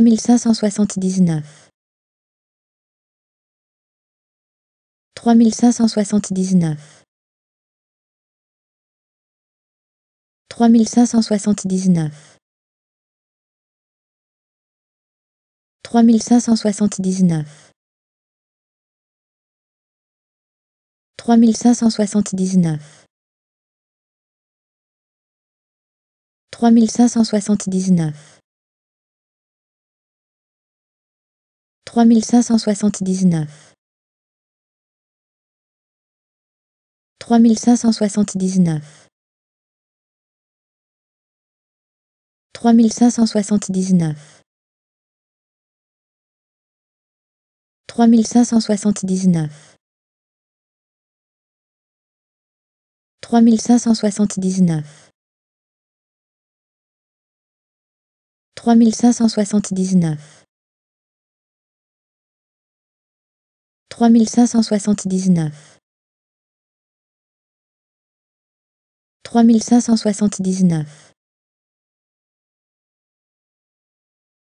3579 3579 3579 3579 3579 3579 cinq cent soixante dix neuf trois mille cinq cent soixante dix neuf trois mille cinq cent soixante dix neuf trois mille cinq cent soixante dix neuf trois mille cinq cent soixante dix neuf trois mille cinq cent soixante dix neuf trois mille cinq cent soixante-dix-neuf trois mille cinq cent soixante-dix-neuf